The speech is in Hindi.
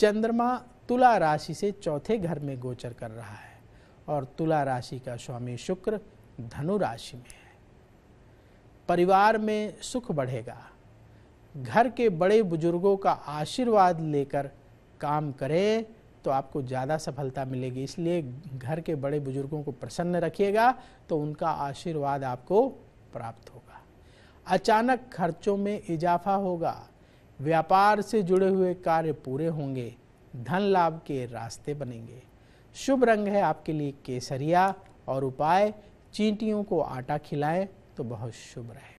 चंद्रमा तुला राशि से चौथे घर में गोचर कर रहा है और तुला राशि का स्वामी शुक्र धनु राशि में है परिवार में सुख बढ़ेगा घर के बड़े बुजुर्गों का आशीर्वाद लेकर काम करें तो आपको ज़्यादा सफलता मिलेगी इसलिए घर के बड़े बुजुर्गों को प्रसन्न रखिएगा तो उनका आशीर्वाद आपको प्राप्त होगा अचानक खर्चों में इजाफा होगा व्यापार से जुड़े हुए कार्य पूरे होंगे धन लाभ के रास्ते बनेंगे शुभ रंग है आपके लिए केसरिया और उपाय चींटियों को आटा खिलाएं तो बहुत शुभ रहे